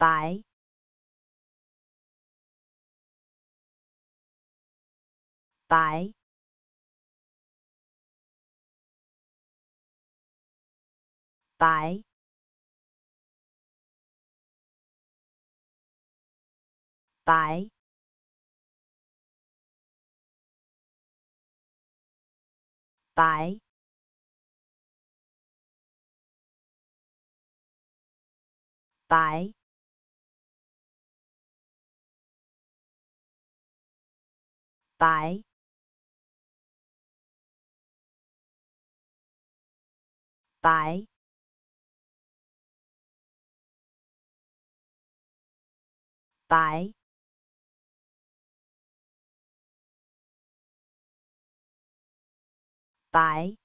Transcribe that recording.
白，白，白，白，白，白。白白白白